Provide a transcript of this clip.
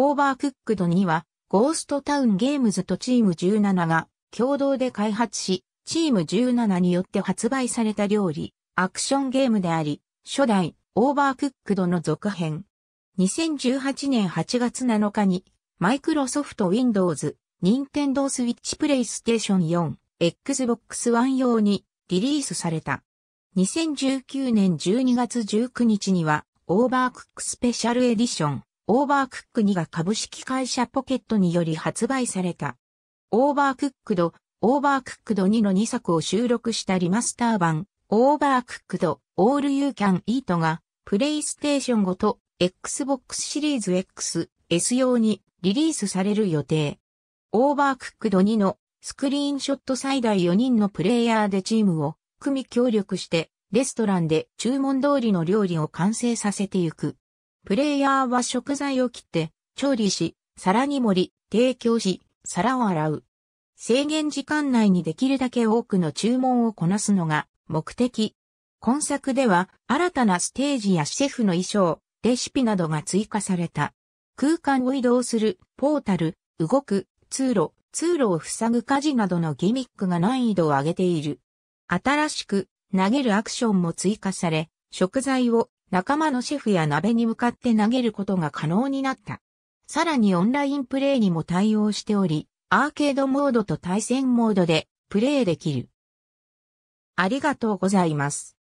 オーバークックドには、ゴーストタウンゲームズとチーム17が共同で開発し、チーム17によって発売された料理、アクションゲームであり、初代、オーバークックドの続編。2018年8月7日に、マイクロソフト Windows、任天堂 t e n d o Switch PlayStation 4、Xbox One 用にリリースされた。2019年12月19日には、オーバークックスペシャルエディション、オーバークック2が株式会社ポケットにより発売された。オーバークックド、オーバークックド2の2作を収録したリマスター版、オーバークックド、オールユーキャンイートが、プレイステーションごと、Xbox シリーズ X、S 用にリリースされる予定。オーバークックド2のスクリーンショット最大4人のプレイヤーでチームを組み協力して、レストランで注文通りの料理を完成させていく。プレイヤーは食材を切って、調理し、皿に盛り、提供し、皿を洗う。制限時間内にできるだけ多くの注文をこなすのが目的。今作では新たなステージやシェフの衣装、レシピなどが追加された。空間を移動する、ポータル、動く、通路、通路を塞ぐ家事などのギミックが難易度を上げている。新しく投げるアクションも追加され、食材を仲間のシェフや鍋に向かって投げることが可能になった。さらにオンラインプレイにも対応しており、アーケードモードと対戦モードでプレイできる。ありがとうございます。